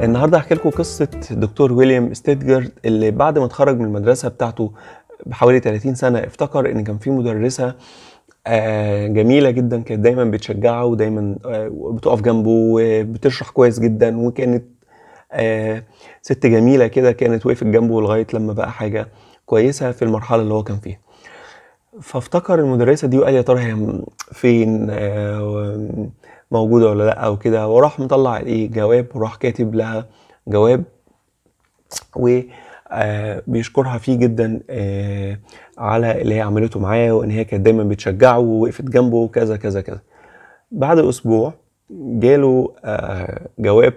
النهارده هحكي لكم قصه دكتور ويليام ستيدجارد اللي بعد ما اتخرج من المدرسه بتاعته بحوالي 30 سنه افتكر ان كان في مدرسه آه، جميلة جدا كانت دايما بتشجعه ودايما آه، بتقف جنبه وبتشرح كويس جدا وكانت آه، ست جميلة كده كانت وقفت جنبه لغاية لما بقى حاجة كويسة في المرحلة اللي هو كان فيها فافتكر المدرسة دي وقال يا ترى هي فين موجوده ولا لا وكده وراح مطلع ايه جواب وراح كاتب لها جواب و آه بيشكرها فيه جدا آه على اللي هي عملته معاه وان هي كانت دايما بتشجعه ووقفت جنبه وكذا كذا كذا بعد اسبوع جاله آه جواب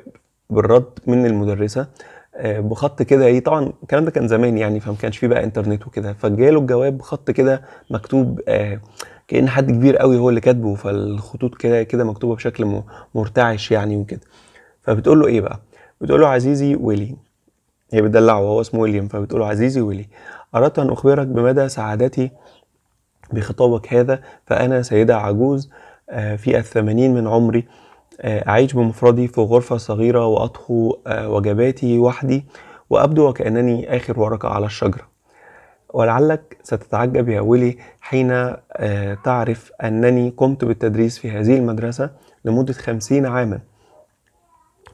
بالرد من المدرسه آه، بخط كده ايه طبعا الكلام ده كان زمان يعني فما كانش فيه بقى انترنت وكده فجاله الجواب بخط كده مكتوب آه، كان حد كبير قوي هو اللي كاتبه فالخطوط كده كده مكتوبه بشكل مرتعش يعني وكده فبتقول له ايه بقى بتقول له عزيزي ويلي هي بتدلعه وهو اسمه ويليام فبتقول له عزيزي ويلي اردت ان اخبرك بمدى سعادتي بخطابك هذا فانا سيده عجوز آه، في الثمانين من عمري آه، أعيش بمفردي في غرفة صغيرة وأطهو آه، وجباتي وحدي وأبدو وكأنني آخر ورقة على الشجرة ولعلك ستتعجب يا ولي حين آه، تعرف أنني قمت بالتدريس في هذه المدرسة لمدة خمسين عاما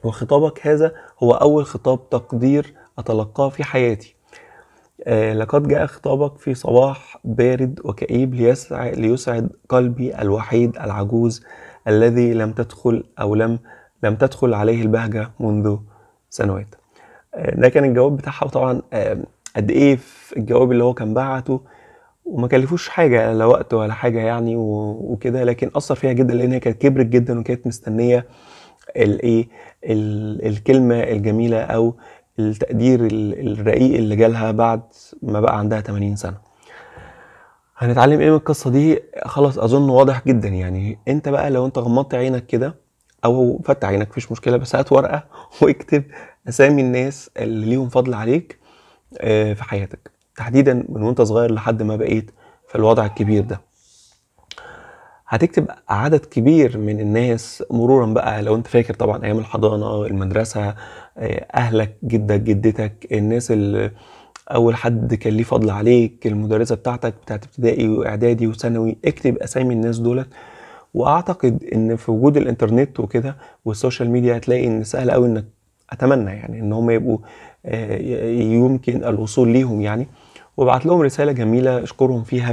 وخطابك هذا هو أول خطاب تقدير أتلقاه في حياتي آه، لقد جاء خطابك في صباح بارد وكئيب ليسعد, ليسعد قلبي الوحيد العجوز الذي لم تدخل أو لم لم تدخل عليه البهجة منذ سنوات آه، ده كان الجواب بتاعها وطبعا قد ايه في الجواب اللي هو كان بعته وما كلفوش حاجه لا وقت ولا حاجه يعني وكده لكن اثر فيها جدا لان هي كانت كبرت جدا وكانت مستنيه الايه الكلمه الجميله او التقدير الرقيق اللي جالها بعد ما بقى عندها 80 سنه هنتعلم ايه من القصه دي خلاص اظن واضح جدا يعني انت بقى لو انت غمضت عينك كده او فتح عينك مفيش مشكله بس هات ورقه واكتب اسامي الناس اللي ليهم فضل عليك آه، في حياتك تحديدا من وانت صغير لحد ما بقيت في الوضع الكبير ده هتكتب عدد كبير من الناس مرورا بقى لو انت فاكر طبعا ايام الحضانه المدرسه آه، اهلك جدك جدتك الناس اللي اول حد كان ليه فضل عليك المدرسه بتاعتك بتاعت ابتدائي واعدادي وثانوي اكتب اسامي الناس دولت واعتقد ان في وجود الانترنت وكده والسوشيال ميديا هتلاقي ان سهل قوي انك اتمنى يعني ان هم يبقوا آه، يمكن الوصول ليهم يعني وابعت لهم رساله جميله اشكرهم فيها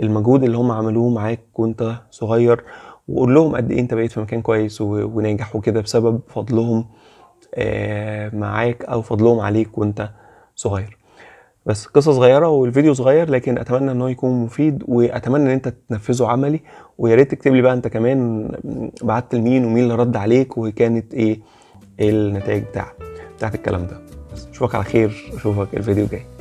بالمجهود اللي هم عملوه معاك وانت صغير وقول لهم قد ايه انت بقيت في مكان كويس وناجح وكده بسبب فضلهم آه، معاك او فضلهم عليك وانت صغير بس قصه صغيره والفيديو صغير لكن اتمنى انه يكون مفيد واتمنى ان انت تنفذه عملي ويا ريت تكتب لي بقى انت كمان بعت لمين ومين اللي رد عليك وكانت ايه, إيه النتائج بتاع بتاعت الكلام ده اشوفك على خير اشوفك الفيديو الجاي